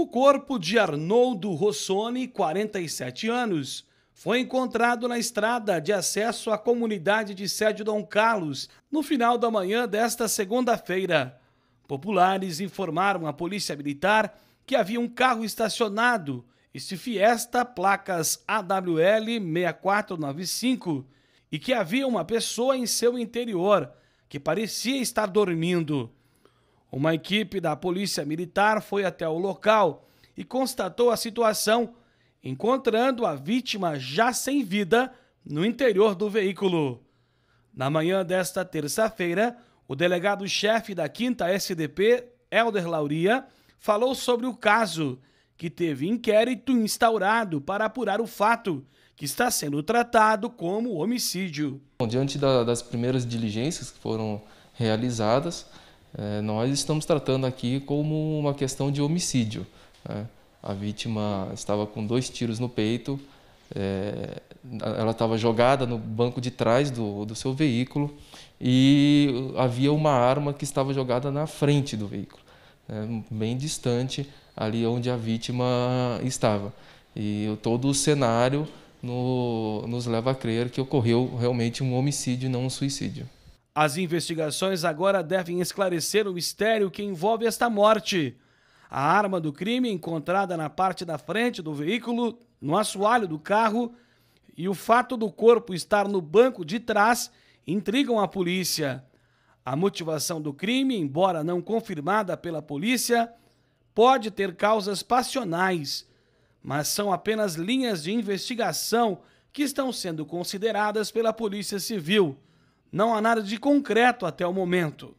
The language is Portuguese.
O corpo de Arnoldo Rossoni, 47 anos, foi encontrado na estrada de acesso à comunidade de Sede Dom Carlos no final da manhã desta segunda-feira. Populares informaram a Polícia Militar que havia um carro estacionado, este Fiesta placas AWL 6495, e que havia uma pessoa em seu interior que parecia estar dormindo. Uma equipe da Polícia Militar foi até o local e constatou a situação, encontrando a vítima já sem vida no interior do veículo. Na manhã desta terça-feira, o delegado-chefe da 5 SDP, Helder Lauria, falou sobre o caso, que teve inquérito instaurado para apurar o fato, que está sendo tratado como homicídio. Bom, diante da, das primeiras diligências que foram realizadas, é, nós estamos tratando aqui como uma questão de homicídio. Né? A vítima estava com dois tiros no peito, é, ela estava jogada no banco de trás do, do seu veículo e havia uma arma que estava jogada na frente do veículo, né? bem distante ali onde a vítima estava. E todo o cenário no, nos leva a crer que ocorreu realmente um homicídio e não um suicídio. As investigações agora devem esclarecer o mistério que envolve esta morte. A arma do crime, encontrada na parte da frente do veículo, no assoalho do carro, e o fato do corpo estar no banco de trás intrigam a polícia. A motivação do crime, embora não confirmada pela polícia, pode ter causas passionais, mas são apenas linhas de investigação que estão sendo consideradas pela Polícia Civil. Não há nada de concreto até o momento.